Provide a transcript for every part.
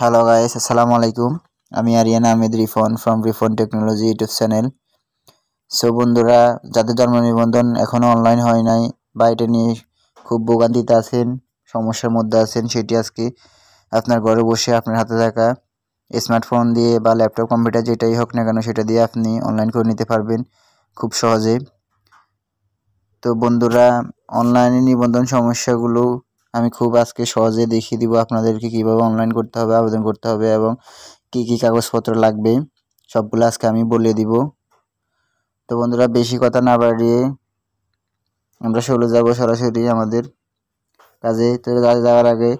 hello guys আসসালামু আলাইকুম আমি Aryan Ahmed Rifon from Rifon technology YouTube channel so বন্ধুরা যাদের জন্ম নিবন্ধন এখনও অনলাইন হয় নাই বা এটা নিয়ে খুব ভোগান্তিতে আছেন সমস্যার মধ্যে আছেন সেটি আজকে আপনার ঘরে বসে আপনার হাতে থাকা স্মার্টফোন দিয়ে বা ল্যাপটপ কম্পিউটার যেটাই হোক না কেন সেটা দিয়ে আপনি অনলাইন করে নিতে পারবেন খুব সহজে তো বন্ধুরা অনলাইনে নিবন্ধন সমস্যাগুলো আমি খুব আজকে সহজে দেখিয়ে দিব আপনাদেরকে কিভাবে অনলাইন করতে হবে আবেদন করতে হবে এবং কি কি কাগজপত্র লাগবে সবগুলো আজকে আমি বলে দিব তো বন্ধুরা বেশি কথা না বাড়িয়ে আমরা ষোলো যাব সরাসরি আমাদের কাজে তো কাজে যাওয়ার আগে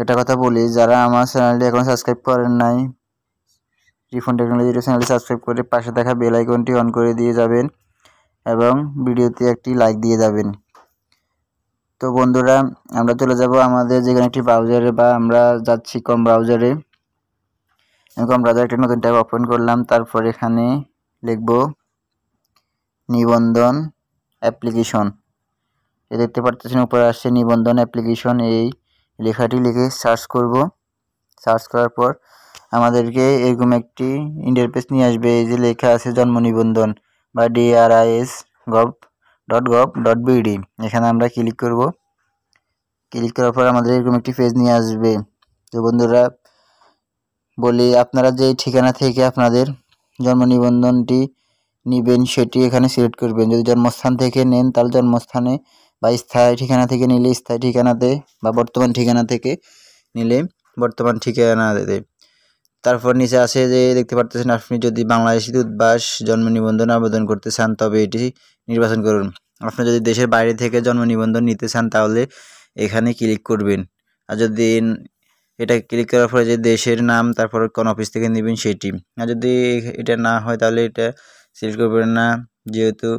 একটা কথা বলি যারা আমার চ্যানেলটি এখন সাবস্ক্রাইব করেন নাই রিফোন টেকনোলজি চ্যানেলটি সাবস্ক্রাইব করে পাশে দেখা বেল আইকনটি অন করে দিয়ে যাবেন এবং ভিডিওতে একটি লাইক দিয়ে যাবেন তো বন্ধুরা আমরা চলে যাব আমাদের যেখানে একটি ব্রাউজারে বা আমরা যাচ্ছি কম ব্রাউজারে কম ব্রাউজার একটা নতুন ট্যাব ওপেন করলাম তারপর এখানে লিখব নিবন্ধন অ্যাপ্লিকেশন এ দেখতে পারতেছেন উপরে আসছে নিবন্ধন অ্যাপ্লিকেশন এই লেখাটি লিখে সার্চ করব সার্চ করার পর আমাদেরকে এরকম একটি ইন্টারপেস নিয়ে আসবে এই যে লেখা আছে জন্ম নিবন্ধন বা DRIS gov dot gov dot BD এখানে আমরা ক্লিক করব ক্লিক করার পর আমাদের এরকম একটি পেজ নিয়ে আসবে তো বন্ধুরা বলি আপনারা যে ঠিকানা থেকে আপনাদের জন্ম নিবন্ধনটি নেবেন সেটি এখানে সিলেক্ট করবেন যদি জন্মস্থান থেকে নেন তাহলে জন্মস্থানে বা স্থায়ী ঠিকানা থেকে নিলে স্থায়ী ঠিকানাতে বা বর্তমান ঠিকানা থেকে নিলে বর্তমান ঠিকানাতে তারপর নিচে আসে যে দেখতে পারতেছেন আপনি যদি বাংলাদেশি দূতবাস জন্ম নিবন্ধন আবেদন করতে চান তবে এটি নির্বাচন করুন আপনি যদি দেশের বাইরে থেকে জন্ম নিবন্ধন নিতে চান তাহলে এখানে ক্লিক করবেন আর যদি এটা ক্লিক করার পরে যে দেশের নাম তারপর কোন অফিস থেকে নেবেন সেটি আর যদি এটা না হয় তাহলে এটা সিলেক্ট করবেন না যেহেতু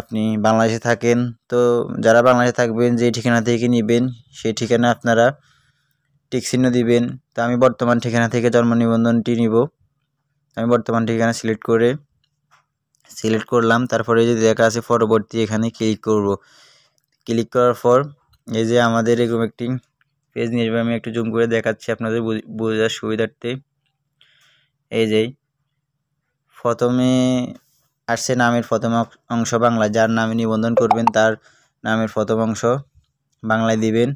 আপনি বাংলাদেশে থাকেন তো যারা বাংলাদেশে থাকবেন যে ঠিকানা থেকে নেবেন সেই ঠিকানা আপনারা টিকচিহ্ন দিবেন তো আমি বর্তমান ঠিকানা থেকে জন্ম নিবন্ধনটি নিব আমি বর্তমান ঠিকানা সিলেক্ট করে সিলেক্ট করলাম তারপরে যদি দেখা আছে পরবর্তী এখানে ক্লিক করব ক্লিক করার পর এই যে আমাদের এরকম একটি পেজ নিয়ে আমি একটু জুম করে দেখাচ্ছি আপনাদের বোঝার সুবিধার্থে এই যে প্রথমে আসছে নামের প্রথম অংশ বাংলা যার নামে নিবন্ধন করবেন তার নামের প্রথম অংশ বাংলায় দিবেন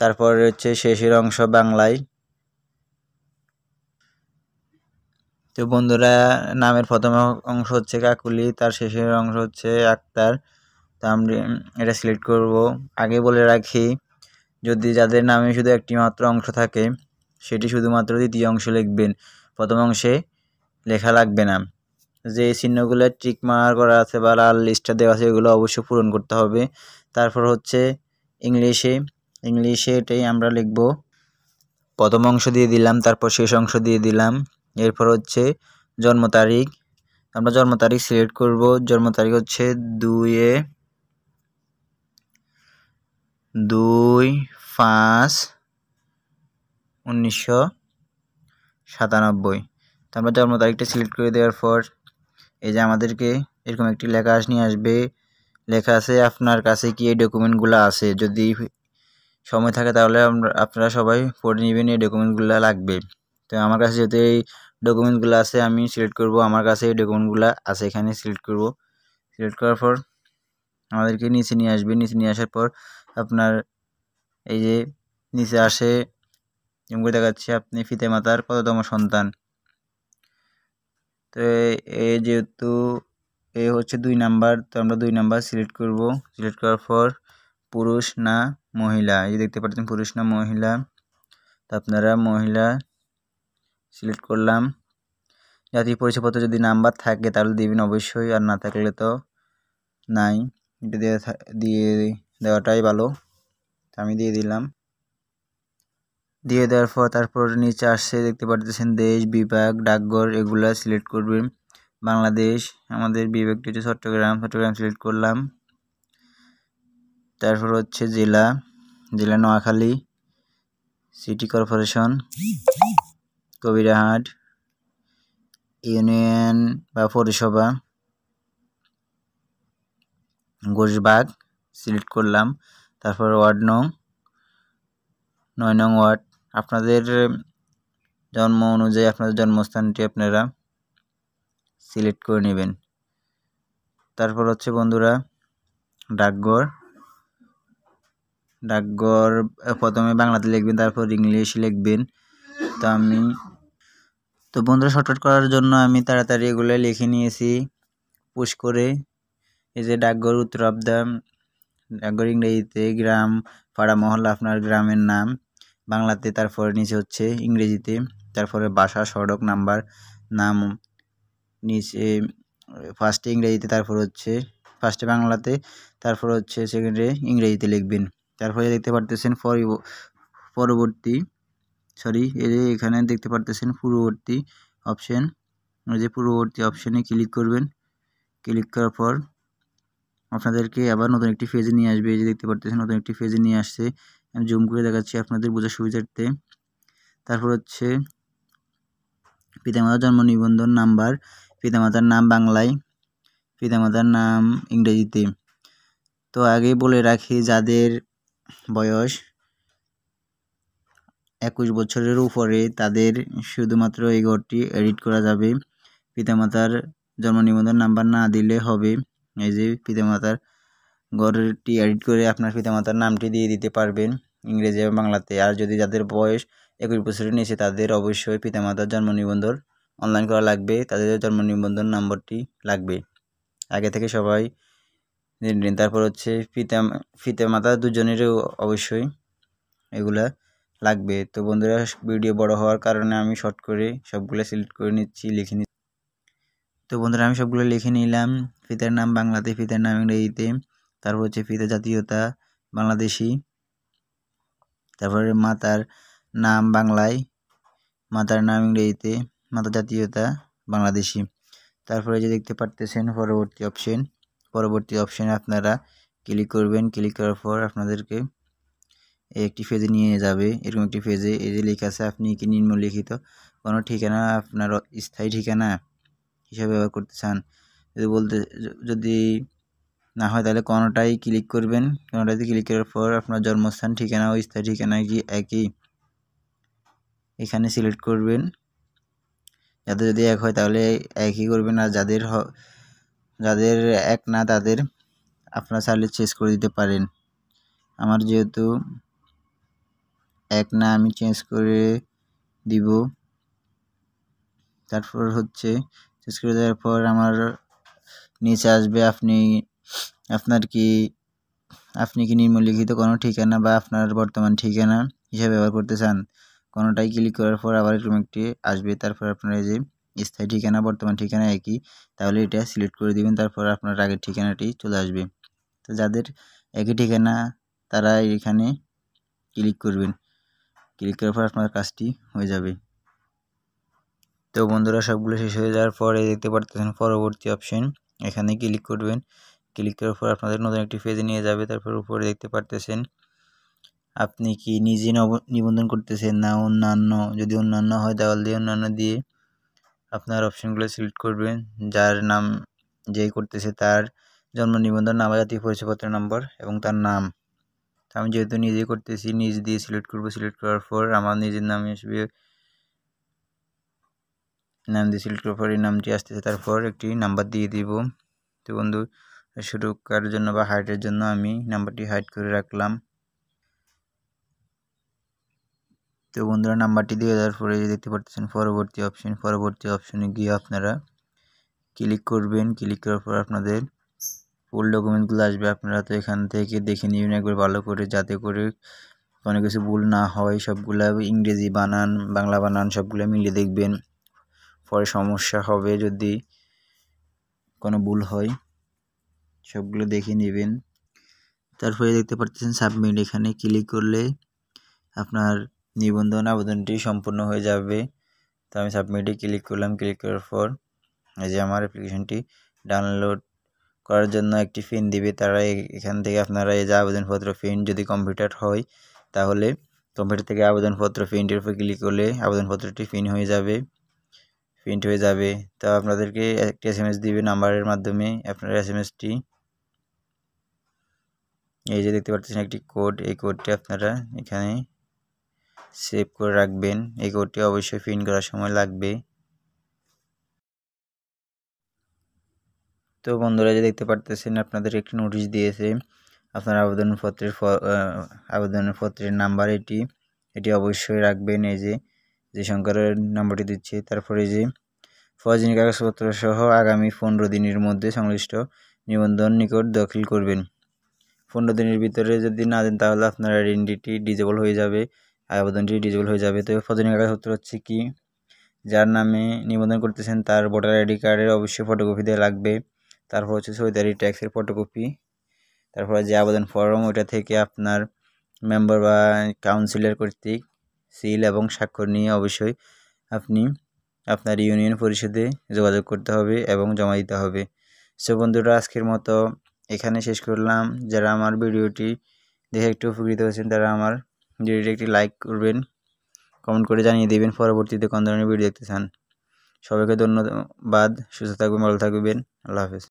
তারপর হচ্ছে শেষের অংশ বাংলায় তো বন্ধুরা নামের প্রথম অংশ হচ্ছে কাকুলি তার শেষের অংশ হচ্ছে আক্তার তা আমরা এটা সিলেক্ট করব আগে বলে রাখি যদি যাদের নামে শুধু একটি মাত্র অংশ থাকে সেটি শুধুমাত্র দ্বিতীয় অংশ লিখবেন প্রথম অংশে লেখা লাগবে না যে চিহ্নগুলো ট্রিক মার করা আছে বা লাল লিস্টটা দেওয়া আছে এগুলো অবশ্যই পূরণ করতে হবে তারপর হচ্ছে ইংলিশে ইংলিশে এটাই আমরা লিখব প্রথম অংশ দিয়ে দিলাম তারপর শেষ অংশ দিয়ে দিলাম এরপর হচ্ছে জন্ম তারিখ আমরা জন্ম তারিখ সিলেক্ট করব জন্ম তারিখ হচ্ছে দুয়ে দুই পাঁচ উনিশশো সাতানব্বই তো আমরা জন্ম তারিখটা সিলেক্ট করে দেওয়ার পর এই যে আমাদেরকে এরকম একটি লেখা আস নিয়ে আসবে লেখা আছে আপনার কাছে কি এই ডকুমেন্টগুলো আছে যদি সময় থাকে তাহলে আমরা আপনারা সবাই পড়ে নেবেন এই ডকুমেন্টগুলো লাগবে তো আমার কাছে যেহেতু এই ডকুমেন্টগুলো আছে আমি সিলেক্ট করব আমার কাছে এই ডকুমেন্টগুলো আছে এখানে সিলেক্ট করব সিলেক্ট করার পর আমাদেরকে নিচে নিয়ে আসবে নিচে নিয়ে আসার পর আপনার এই যে নিচে আসে যেমন করে দেখাচ্ছে আপনি ফিতে মাতার কততম সন্তান তো এ যেহেতু এ হচ্ছে দুই নাম্বার তো আমরা দুই নাম্বার সিলেক্ট করব সিলেক্ট করার পর পুরুষ না মহিলা এই দেখতে পাচ্ছেন পুরুষ না মহিলা তো আপনারা মহিলা সিলেক্ট করলাম জাতীয় পরিচয়পত্র যদি নাম্বার থাকে তাহলে দিবেন অবশ্যই আর না থাকলে তো নাই এটা দিয়ে দিয়ে দেওয়াটাই ভালো আমি দিয়ে দিলাম দিয়ে দেওয়ার পর তারপর নিচে আসছে দেখতে পারতেছেন দেশ বিভাগ ডাকঘর এগুলা সিলেক্ট করবেন বাংলাদেশ আমাদের বিভাগটি হচ্ছে চট্টগ্রাম চট্টগ্রাম সিলেক্ট করলাম তারপর হচ্ছে জেলা জেলা Noakhali city corporation Kabirhat union বা পৌরসভা ঘোষবাগ সিলেক্ট করলাম তারপর ওয়ার্ড নং নয় নং ওয়ার্ড আপনাদের জন্ম অনুযায়ী আপনাদের জন্মস্থানটি আপনারা সিলেক্ট করে নেবেন তারপর হচ্ছে বন্ধুরা ডাকঘর ডাকঘর প্রথমে বাংলাতে লিখবেন তারপর ইংলিশ লিখবেন তো আমি তো বন্ধুরা শর্টকাট করার জন্য আমি তাড়াতাড়ি এগুলো লিখে নিয়েছি পুশ করে এই যে ডাকঘর উত্তর আবদা ডাকঘর ইংরেজিতে গ্রাম পাড়া মহল্লা আপনার গ্রামের নাম বাংলাতে তারপরে নিচে হচ্ছে ইংরেজিতে তারপরে বাসা সড়ক নাম্বার নাম নিচে ফার্স্টে ইংরেজিতে তারপর হচ্ছে ফার্স্টে বাংলাতে তারপর হচ্ছে সেকেন্ডে ইংরেজিতে লিখবেন তারপরে দেখতে পারতেছেন পরবর্তী সরি এর এখানে দেখতে পারতেছেন পূর্ববর্তী অপশন যে পূর্ববর্তী অপশনে ক্লিক করবেন ক্লিক করার পর আপনাদেরকে আবার নতুন একটি ফেজে নিয়ে আসবে এই যে দেখতে পারতেছেন নতুন একটি ফেজে নিয়ে আসছে আমি জুম করে দেখাচ্ছি আপনাদের বোঝার সুবিধার্থে তারপর হচ্ছে পিতামাতার জন্ম নিবন্ধন নাম্বার পিতামাতার নাম বাংলায় পিতামাতার নাম ইংরেজিতে তো আগে বলে রাখি যাদের বয়স একুশ বছরের উপরে তাদের শুধুমাত্র এই ঘরটি এডিট করা যাবে পিতামাতার জন্ম নিবন্ধন নাম্বার না দিলে হবে এই যে পিতামাতার ঘরটি এডিট করে আপনার পিতামাতার নামটি দিয়ে দিতে পারবেন ইংরেজি এবং বাংলাতে আর যদি যাদের বয়স একুশ বছরের নিচে তাদের অবশ্যই পিতামাতার জন্ম নিবন্ধন অনলাইন করা লাগবে তাদের জন্ম নিবন্ধন নম্বরটি লাগবে আগে থেকে সবাই তারপর হচ্ছে পিতা পিতামাতা দুজনেরও অবশ্যই এগুলা লাগবে তো বন্ধুরা ভিডিও বড় হওয়ার কারণে আমি শর্ট করে সবগুলো সিলেক্ট করে নিচ্ছি লিখে নিচ্ছি তো বন্ধুরা আমি সবগুলো লিখে নিলাম ফিতার নাম বাংলাতে ফিতার নাম ইংরেজিতে তারপর হচ্ছে ফিতা জাতীয়তা বাংলাদেশি তারপরে মাতার নাম বাংলায় মাতার নাম ইংরেজিতে মাতা জাতীয়তা বাংলাদেশি তারপরে যে দেখতে পারতেছেন পরবর্তী অপশন পরবর্তী অপশানে আপনারা ক্লিক করবেন ক্লিক করার পর আপনাদেরকে একটি ফেজে নিয়ে যাবে এরকম একটি ফেজে এই যে লেখা আছে আপনি কি নিম্নলিখিত কোনো ঠিকানা আপনার স্থায়ী ঠিকানা হিসাবে ব্যবহার করতে চান যদি বলতে যদি না হয় তাহলে কোনোটাই ক্লিক করবেন কোনোটাতে ক্লিক করার পর আপনার জন্মস্থান ঠিকানা ও স্থায়ী ঠিকানা কি একই এখানে সিলেক্ট করবেন যাদের যদি এক হয় তাহলে একই করবেন আর যাদের যাদের এক না তাদের আপনার চাইলে চেস করে দিতে পারেন আমার যেহেতু এক না আমি চেঞ্জ করে দিব তারপর হচ্ছে চেঞ্জ করে দেওয়ার পর আমার নিচে আসবে আপনি আপনার কি আপনি কি নিম্নলিখিত কোনো ঠিকানা বা আপনার বর্তমান ঠিকানা হিসাবে ব্যবহার করতে চান কোনোটাই ক্লিক করার পর আবার এরকম একটি আসবে তারপর আপনার এই যে স্থায়ী ঠিকানা বর্তমান ঠিকানা একই তাহলে এটা সিলেক্ট করে দিবেন তারপর আপনার আগের ঠিকানাটি চলে আসবে তো যাদের একই ঠিকানা তারা এখানে ক্লিক করবেন ক্লিক করার পর আপনার কাজটি হয়ে যাবে তো বন্ধুরা সবগুলো শেষ হয়ে যাওয়ার পরে দেখতে পারতেছেন পরবর্তী অপশন এখানে ক্লিক করবেন ক্লিক করার পর আপনাদের নতুন একটি পেজে নিয়ে যাবে তারপর উপরে দেখতে পারতেছেন আপনি কি নিজে নিবন্ধন করতেছেন না অন্যান্য যদি অন্যান্য হয় তাহলে দিয়ে অন্যান্য দিয়ে আপনার অপশনগুলো সিলেক্ট করবেন যার নাম যেই করতেছে তার জন্ম নিবন্ধন নাম জাতীয় পরিচয়পত্র নম্বর এবং তার নাম আমি যেহেতু নিজে করতেছি নিজ দিয়ে সিলেক্ট করবো সিলেক্ট করার পর আমার নিজের নামে আসবে নাম দিয়ে সিলেক্ট করার পর এই নামটি আসতেছে তারপর একটি নাম্বার দিয়ে দিব তো বন্ধু সুরক্ষার জন্য বা হাইটের জন্য আমি নাম্বারটি হাইট করে রাখলাম তো বন্ধুরা নাম্বারটি দিয়ে দেওয়ার পরে দেখতে পাচ্ছেন পরবর্তী অপশন পরবর্তী অপশনে গিয়ে আপনারা ক্লিক করবেন ক্লিক করার পর আপনাদের ফুল ডকুমেন্টগুলো আসবে আপনারা তো এখান থেকে দেখে নিবেন একবার ভালো করে যাতে করে কোনো কিছু ভুল না হয় সবগুলো ইংরেজি বানান বাংলা বানান সবগুলো মিলিয়ে দেখবেন পরে সমস্যা হবে যদি কোনো ভুল হয় সবগুলো দেখে নেবেন তারপরে দেখতে পাচ্ছেন সাবমিট এখানে ক্লিক করলে আপনার নিবন্ধন আবেদনটি সম্পূর্ণ হয়ে যাবে তো আমি সাবমিটে ক্লিক করলাম ক্লিক করার পর এই যে আমার অ্যাপ্লিকেশনটি ডাউনলোড করার জন্য একটি ফিন দিবে তারা এখান থেকে আপনারা এই যে আবেদনপত্র ফিন যদি কম্পিউটার হয় তাহলে কম্পিউটার থেকে আবেদনপত্র প্রিন্টের উপর ক্লিক করলে আবেদনপত্রটি প্রিন্ট হয়ে যাবে প্রিন্ট হয়ে যাবে তা আপনাদেরকে একটি এস এম এস দিবে নাম্বারের মাধ্যমে আপনার এস এম এসটি এই যে দেখতে পাচ্ছেন একটি কোড এই কোডটি আপনারা এখানে সেভ করে রাখবেন এই কোডটি অবশ্যই প্রিন্ট করার সময় লাগবে তো বন্ধুরা যে দেখতে পারতেছেন আপনাদের একটি নোটিশ দিয়েছে আপনার আবেদনপত্রের আবেদনপত্রের নাম্বার এটি এটি অবশ্যই রাখবেন এই যে যে সংখ্যার নাম্বারটি দিচ্ছে তারপরে যে ফরজিনী কাগজপত্র সহ আগামী পনেরো দিনের মধ্যে সংশ্লিষ্ট নিবন্ধন নিকট দাখিল করবেন পনেরো দিনের ভিতরে যদি না দেন তাহলে আপনার আইডেন্টিটি ডিজেবল হয়ে যাবে আবেদনটি ডিজেবল হয়ে যাবে তো ফরজিনী কাগজপত্র হচ্ছে কি যার নামে নিবন্ধন করতেছেন তার ভোটার আইডি কার্ডের অবশ্যই ফটোকপি দেওয়া লাগবে তারপর হচ্ছে সৈদারি ট্যাক্সের ফটোকপি তারপর যে আবেদন ফর্ম ওইটা থেকে আপনার মেম্বার বা কাউন্সিলর কর্তৃক সিল এবং স্বাক্ষর নিয়ে অবশ্যই আপনি আপনার ইউনিয়ন পরিষদে যোগাযোগ করতে হবে এবং জমা দিতে হবে সো বন্ধুরা আজকের মতো এখানে শেষ করলাম যারা আমার ভিডিওটি দেখে একটু উপকৃত হয়েছেন তারা আমার ভিডিওটি একটি লাইক করবেন কমেন্ট করে জানিয়ে দেবেন পরবর্তীতে কোন ধরনের ভিডিও দেখতে চান সবাইকে ধন্যবাদ সুস্থ থাকবেন ভালো থাকবেন আল্লাহ হাফেজ